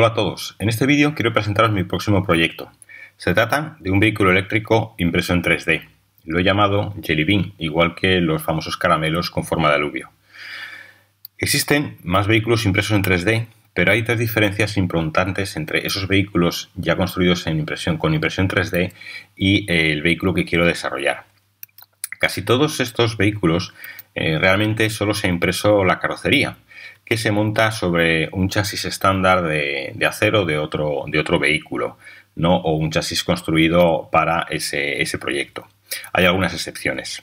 Hola a todos, en este vídeo quiero presentaros mi próximo proyecto. Se trata de un vehículo eléctrico impreso en 3D. Lo he llamado Jelly Bean, igual que los famosos caramelos con forma de aluvio. Existen más vehículos impresos en 3D, pero hay tres diferencias importantes entre esos vehículos ya construidos en impresión con impresión 3D y el vehículo que quiero desarrollar. Casi todos estos vehículos eh, realmente solo se ha impreso la carrocería, que se monta sobre un chasis estándar de, acero de otro, de otro vehículo, ¿no? o un chasis construido para ese, ese proyecto. Hay algunas excepciones.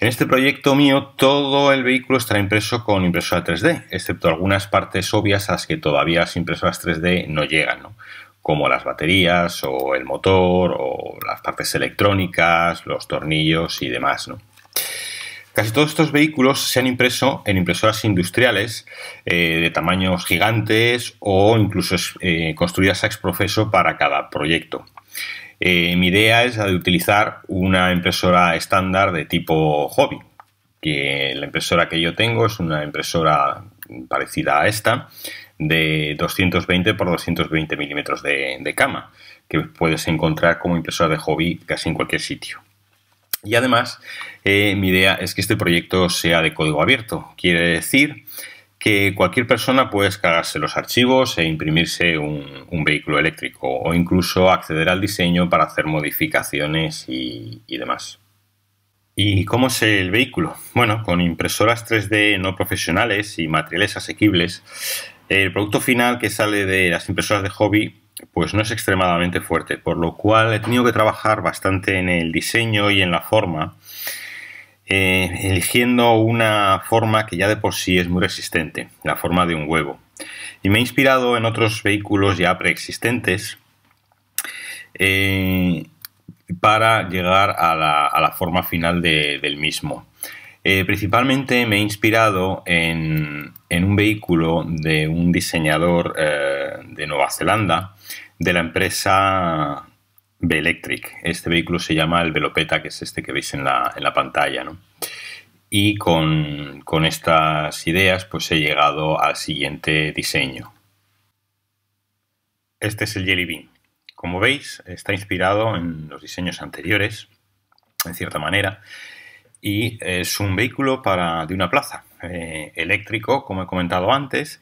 En este proyecto mío todo el vehículo estará impreso con impresora 3D, excepto algunas partes obvias a las que todavía las impresoras 3D no llegan, ¿no? como las baterías o el motor o las partes electrónicas, los tornillos y demás. ¿no? Casi todos estos vehículos se han impreso en impresoras industriales eh, de tamaños gigantes o incluso eh, construidas a exprofeso para cada proyecto. Eh, mi idea es la de utilizar una impresora estándar de tipo hobby, que la impresora que yo tengo es una impresora parecida a esta, de 220 x 220 milímetros de, cama, que puedes encontrar como impresora de hobby casi en cualquier sitio. Y además, eh, mi idea es que este proyecto sea de código abierto. Quiere decir que cualquier persona puede descargarse los archivos e imprimirse un, vehículo eléctrico o incluso acceder al diseño para hacer modificaciones y, y demás. ¿Y cómo es el vehículo? Bueno, con impresoras 3D no profesionales y materiales asequibles, el producto final que sale de las impresoras de hobby pues no es extremadamente fuerte, por lo cual he tenido que trabajar bastante en el diseño y en la forma, eh, eligiendo una forma que ya de por sí es muy resistente, la forma de un huevo. Y me he inspirado en otros vehículos ya preexistentes eh, para llegar a la, forma final del mismo. Eh, principalmente me he inspirado en, en, un vehículo de un diseñador de Nueva Zelanda de la empresa B-Electric. Este vehículo se llama el Velopeta, que es este que veis en la, en la pantalla. Y con, estas ideas pues he llegado al siguiente diseño. Este es el Jelly Bean. Como veis, está inspirado en los diseños anteriores, en cierta manera, y es un vehículo para, de una plaza eh, eléctrico, como he comentado antes,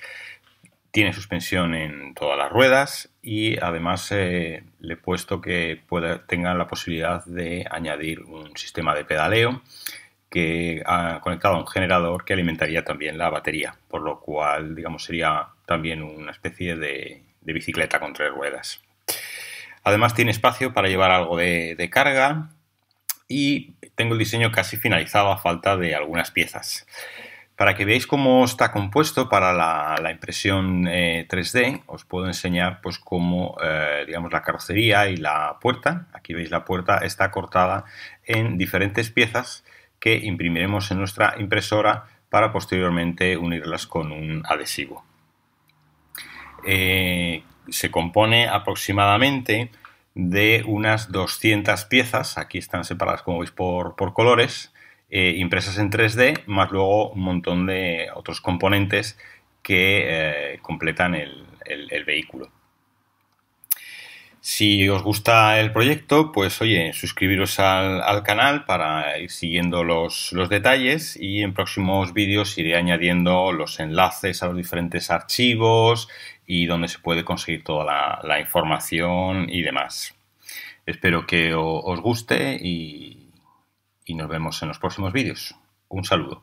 tiene suspensión en todas las ruedas y además eh, le he puesto que pueda, tenga la posibilidad de añadir un sistema de pedaleo que ha ah, conectado a un generador que alimentaría también la batería, por lo cual digamos sería también una especie de, bicicleta con tres ruedas. Además tiene espacio para llevar algo de carga y tengo el diseño casi finalizado a falta de algunas piezas. Para que veáis cómo está compuesto para la, impresión 3D, eh, os puedo enseñar pues cómo, eh, digamos, la carrocería y la puerta, aquí veis la puerta, está cortada en diferentes piezas que imprimiremos en nuestra impresora para posteriormente unirlas con un adhesivo. Eh, se compone aproximadamente de unas 200 piezas, aquí están separadas como veis por colores, eh, impresas en 3D, más luego un montón de otros componentes que eh, completan el, vehículo. Si os gusta el proyecto, pues oye, suscribiros al, canal para ir siguiendo los, detalles y en próximos vídeos iré añadiendo los enlaces a los diferentes archivos y donde se puede conseguir toda la información y demás. Espero que os guste y, y nos vemos en los próximos vídeos. Un saludo.